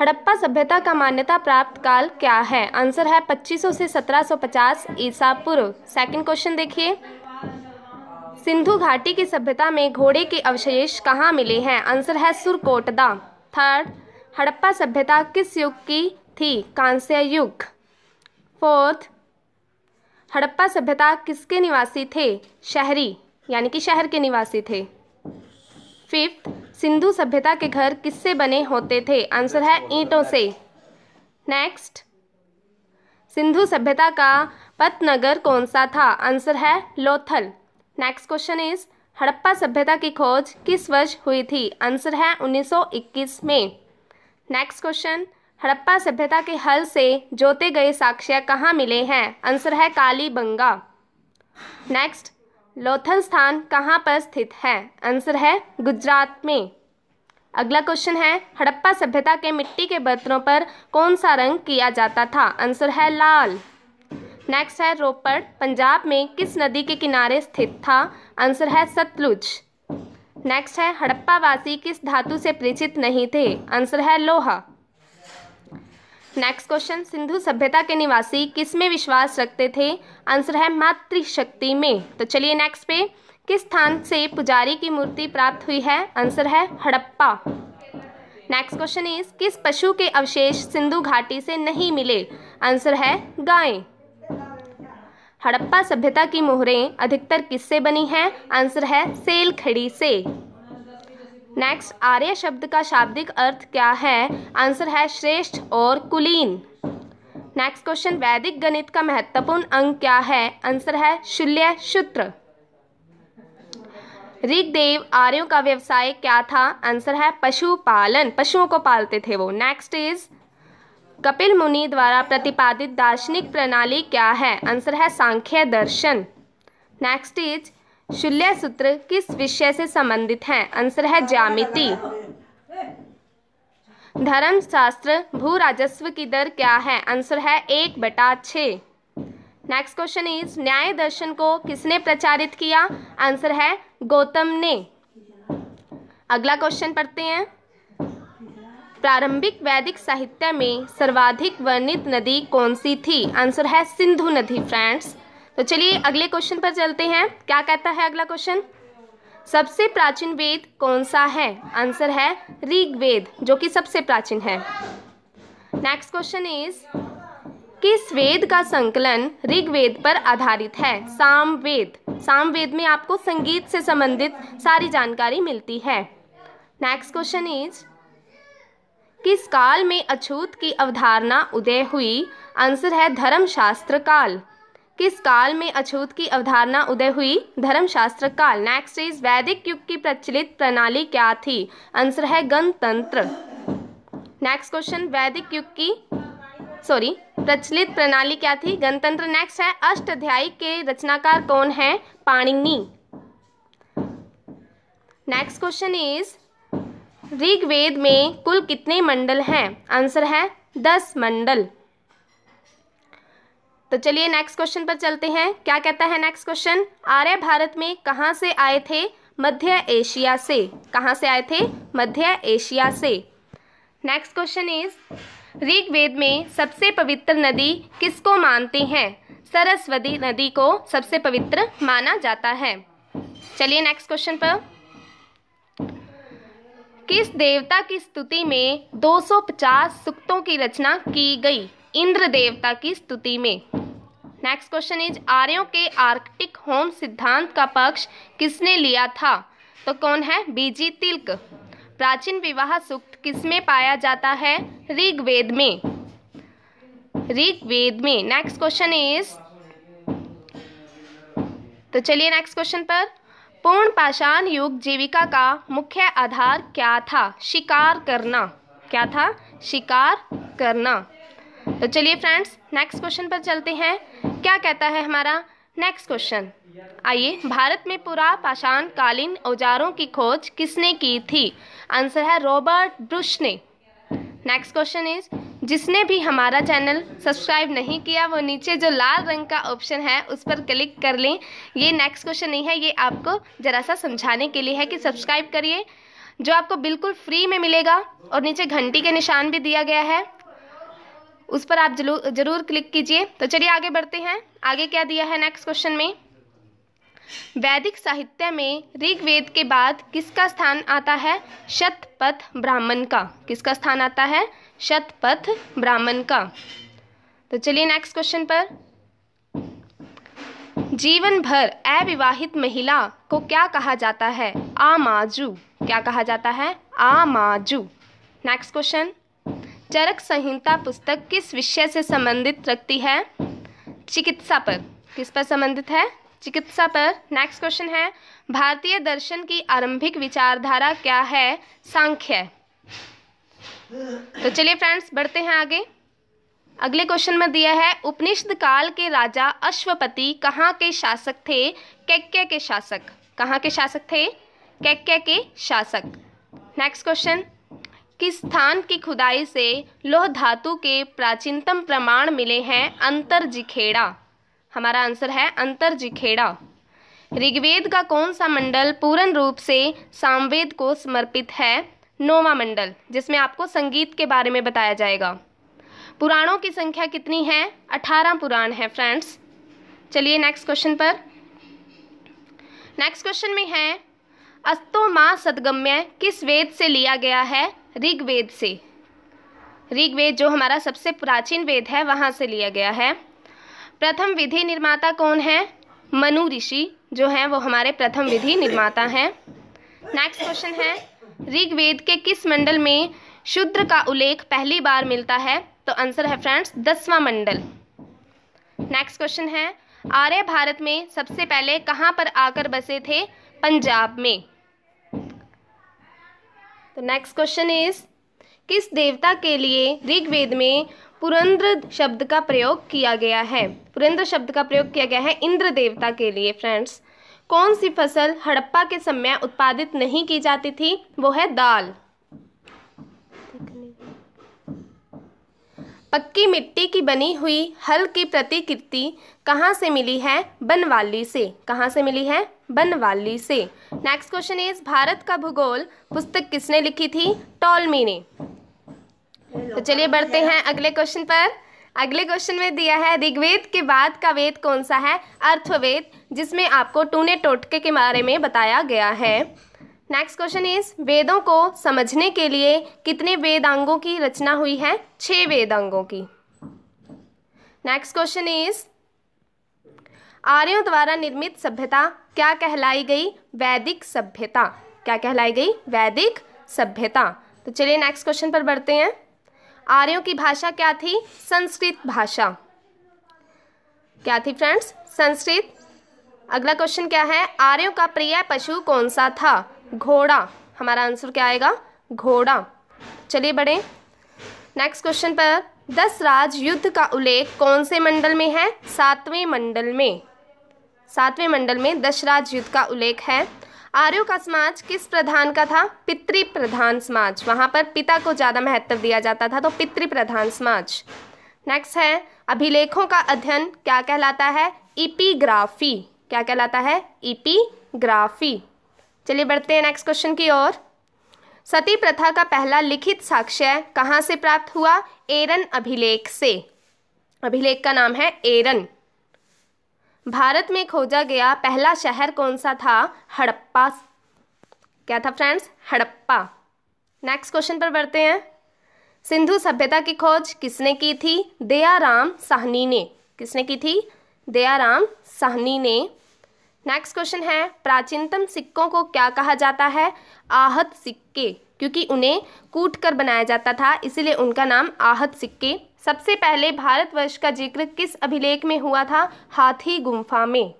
हड़प्पा सभ्यता का मान्यता प्राप्त काल क्या है आंसर है 2500 से 1750 ईसा पूर्व सेकंड क्वेश्चन देखिए सिंधु घाटी की सभ्यता में घोड़े के अवशेष कहाँ मिले हैं आंसर है सुरकोटदा थर्ड हड़प्पा सभ्यता किस युग की थी कांस्य युग फोर्थ हड़प्पा सभ्यता किसके निवासी थे शहरी यानी कि शहर के निवासी थे फिफ्थ सिंधु सभ्यता के घर किससे बने होते थे आंसर है ईंटों से नेक्स्ट सिंधु सभ्यता का पतनगर कौन सा था आंसर है Lothal next question is Harappa सभ्यता की खोज किस वर्ष हुई थी आंसर है 1921 में नेक्स्ट क्वेश्चन हड़प्पा सभ्यता के हल से जोते गए साक्ष्य कहाँ मिले हैं आंसर है कालीबंगा नेक्स्ट लोथल स्थान कहाँ पर स्थित है आंसर है गुजरात में अगला क्वेश्चन है हड़प्पा सभ्यता के मिट्टी के बर्तनों पर कौन सा रंग किया जाता था आंसर है लाल नेक्स्ट है रोपड़ पंजाब में किस नदी के किनारे स्थित था आंसर है सतलुज नेक्स्ट है हड़प्पावासी किस धातु से परिचित नहीं थे आंसर है लोहा नेक्स्ट क्वेश्चन सिंधु सभ्यता के निवासी किस में विश्वास रखते थे आंसर है मातृशक्ति में तो चलिए नेक्स्ट पे किस स्थान से पुजारी की मूर्ति प्राप्त हुई है आंसर है हड़प्पा नेक्स्ट क्वेश्चन इज किस पशु के अवशेष सिंधु घाटी से नहीं मिले आंसर है गाय हड़प्पा सभ्यता की मोहरें अधिकतर किससे बनी हैं आंसर है सेल खड़ी से नेक्स्ट आर्य शब्द का शाब्दिक अर्थ क्या है आंसर है श्रेष्ठ और कुलीन नेक्स्ट क्वेश्चन वैदिक गणित का महत्वपूर्ण अंग क्या है आंसर है शुल्य सूत्र ऋग्देव आर्यों का व्यवसाय क्या था आंसर है पशुपालन पशुओं को पालते थे वो नेक्स्ट इज कपिल मुनि द्वारा प्रतिपादित दार्शनिक प्रणाली क्या है आंसर है सांख्य दर्शन नेक्स्ट इज शुल्य सूत्र किस विषय से संबंधित है आंसर है ज्यामिति शास्त्र भू राजस्व की दर क्या है आंसर है एक बटा छ नेक्स्ट क्वेश्चन इज न्याय दर्शन को किसने प्रचारित किया आंसर है गौतम ने अगला क्वेश्चन पढ़ते हैं प्रारंभिक वैदिक साहित्य में सर्वाधिक वर्णित नदी कौन सी थी आंसर है सिंधु नदी फ्रेंड्स तो चलिए अगले क्वेश्चन पर चलते हैं क्या कहता है अगला क्वेश्चन सबसे प्राचीन वेद कौन सा है आंसर है ऋग्वेद जो कि सबसे प्राचीन है नेक्स्ट क्वेश्चन इज किस वेद का संकलन ऋग्वेद पर आधारित है सामवेद सामवेद में आपको संगीत से संबंधित सारी जानकारी मिलती है नेक्स्ट क्वेश्चन इज किस काल में अछूत की अवधारणा उदय हुई आंसर है धर्मशास्त्र काल किस काल में अछूत की अवधारणा उदय हुई धर्मशास्त्र काल नेक्स्ट इज वैदिक युग की प्रचलित प्रणाली क्या थी आंसर है गणतंत्र नेक्स्ट क्वेश्चन वैदिक युग की सॉरी प्रचलित प्रणाली क्या थी गणतंत्र नेक्स्ट है अष्टाध्यायी के रचनाकार कौन है Panini next question is Rigveda में कुल कितने मंडल हैं आंसर है दस मंडल तो चलिए नेक्स्ट क्वेश्चन पर चलते हैं क्या कहता है नेक्स्ट क्वेश्चन आर्य भारत में कहाँ से आए थे मध्य एशिया से कहाँ से आए थे मध्य एशिया से नेक्स्ट क्वेश्चन इज ऋग्वेद में सबसे पवित्र नदी किसको मानते हैं सरस्वती नदी को सबसे पवित्र माना जाता है चलिए नेक्स्ट क्वेश्चन पर किस देवता की स्तुति में 250 सुक्तों की रचना की गई इंद्र देवता की स्तुति में नेक्स्ट क्वेश्चन इज आर्यों के आर्कटिक होम सिद्धांत का पक्ष किसने लिया था तो कौन है बीजी तिलक प्राचीन विवाह सूक्त किसमें पाया जाता है ऋग्वेद में ऋग्वेद में नेक्स्ट क्वेश्चन इज तो चलिए नेक्स्ट क्वेश्चन पर पूर्ण पाषाण युग जीविका का मुख्य आधार क्या था शिकार करना क्या था शिकार करना तो चलिए फ्रेंड्स नेक्स्ट क्वेश्चन पर चलते हैं क्या कहता है हमारा नेक्स्ट क्वेश्चन आइए भारत में पुरा पाषाण कालीन औजारों की खोज किसने की थी आंसर है रॉबर्ट ब्रुश ने नेक्स्ट क्वेश्चन इज जिसने भी हमारा चैनल सब्सक्राइब नहीं किया वो नीचे जो लाल रंग का ऑप्शन है उस पर क्लिक कर लें ये नेक्स्ट क्वेश्चन नहीं है ये आपको ज़रा सा समझाने के लिए है कि सब्सक्राइब करिए जो आपको बिल्कुल फ्री में मिलेगा और नीचे घंटी के निशान भी दिया गया है उस पर आप जरूर जरूर क्लिक कीजिए तो चलिए आगे बढ़ते हैं आगे क्या दिया है नेक्स्ट क्वेश्चन में वैदिक साहित्य में ऋग्वेद के बाद किसका स्थान आता है शतपथ ब्राह्मण का किसका स्थान आता है शतपथ ब्राह्मण का तो चलिए नेक्स्ट क्वेश्चन पर जीवन भर अविवाहित महिला को क्या कहा जाता है आमाजू क्या कहा जाता है आमाजू नेक्स्ट क्वेश्चन चरक संहिता पुस्तक किस विषय से संबंधित रखती है चिकित्सा पर किस पर संबंधित है चिकित्सा पर नेक्स्ट क्वेश्चन है भारतीय दर्शन की आरंभिक विचारधारा क्या है सांख्य तो चलिए फ्रेंड्स बढ़ते हैं आगे अगले क्वेश्चन में दिया है उपनिषद काल के राजा अश्वपति कहाँ के शासक थे कैक्य के शासक कहाँ के शासक थे कैक्य के शासक नेक्स्ट क्वेश्चन किस स्थान की खुदाई से लोह धातु के प्राचीनतम प्रमाण मिले हैं अंतर जिखेड़ा हमारा आंसर है अंतर जिखेड़ा ऋग्वेद का कौन सा मंडल पूर्ण रूप से सामवेद को समर्पित है नोवा मंडल जिसमें आपको संगीत के बारे में बताया जाएगा पुराणों की संख्या कितनी है अठारह पुराण है फ्रेंड्स चलिए नेक्स्ट क्वेश्चन पर नेक्स्ट क्वेश्चन में है अस्तो माँ सदगम्य किस वेद से लिया गया है ऋग्वेद से ऋग्वेद जो हमारा सबसे प्राचीन वेद है वहाँ से लिया गया है प्रथम विधि निर्माता कौन है मनु ऋषि जो हैं वो हमारे प्रथम विधि निर्माता हैं नेक्स्ट क्वेश्चन है ऋग्वेद के किस मंडल में शूद्र का उल्लेख पहली बार मिलता है तो आंसर है फ्रेंड्स दसवां मंडल नेक्स्ट क्वेश्चन है आर्य भारत में सबसे पहले कहाँ पर आकर बसे थे पंजाब में तो नेक्स्ट क्वेश्चन इज किस देवता के लिए ऋग्वेद में पुरंद्र शब्द का प्रयोग किया गया है पुरंद्र शब्द का प्रयोग किया गया है इंद्र देवता के लिए फ्रेंड्स कौन सी फसल हड़प्पा के समय उत्पादित नहीं की जाती थी वो है दाल पक्की मिट्टी की बनी हुई हल की प्रतिकृति कहाँ से मिली है बनवाली से कहाँ से मिली है बनवाली से नेक्स्ट क्वेश्चन इज भारत का भूगोल पुस्तक किसने लिखी थी टॉलमी ने तो चलिए बढ़ते हैं अगले क्वेश्चन पर अगले क्वेश्चन में दिया है ऋग्वेद के बाद का वेद कौन सा है अर्थवेद जिसमें आपको टूने टोटके के बारे में बताया गया है नेक्स्ट क्वेश्चन इज वेदों को समझने के लिए कितने वेदांगों की रचना हुई है छह वेदांगों की नेक्स्ट क्वेश्चन इज आर्यों द्वारा निर्मित सभ्यता क्या कहलाई गई वैदिक सभ्यता क्या कहलाई गई वैदिक सभ्यता तो चलिए नेक्स्ट क्वेश्चन पर बढ़ते हैं आर्यों की भाषा क्या थी संस्कृत भाषा क्या थी फ्रेंड्स संस्कृत अगला क्वेश्चन क्या है आर्यों का प्रिय पशु कौन सा था घोड़ा हमारा आंसर क्या आएगा घोड़ा चलिए बढ़ें नेक्स्ट क्वेश्चन पर दस राज युद्ध का उल्लेख कौन से मंडल में है सातवें मंडल में सातवें मंडल में दशराज युद्ध का उल्लेख है आर्यो का समाज किस प्रधान का था पितृ प्रधान समाज वहाँ पर पिता को ज़्यादा महत्व दिया जाता था तो पितृ प्रधान समाज नेक्स्ट है अभिलेखों का अध्ययन क्या कहलाता है इपीग्राफी क्या कहलाता है इपीग्राफी चलिए बढ़ते हैं नेक्स्ट क्वेश्चन की ओर सती प्रथा का पहला लिखित साक्ष्य कहाँ से प्राप्त हुआ एरन अभिलेख से अभिलेख का नाम है एरन भारत में खोजा गया पहला शहर कौन सा था हड़प्पा क्या था फ्रेंड्स हड़प्पा नेक्स्ट क्वेश्चन पर बढ़ते हैं सिंधु सभ्यता की खोज किसने की थी दयाराम साहनी ने किसने की थी दयाराम साहनी ने नेक्स्ट क्वेश्चन है प्राचीनतम सिक्कों को क्या कहा जाता है आहत सिक्के क्योंकि उन्हें कूट कर बनाया जाता था इसीलिए उनका नाम आहत सिक्के सबसे पहले भारतवर्ष का जिक्र किस अभिलेख में हुआ था हाथी गुम्फा में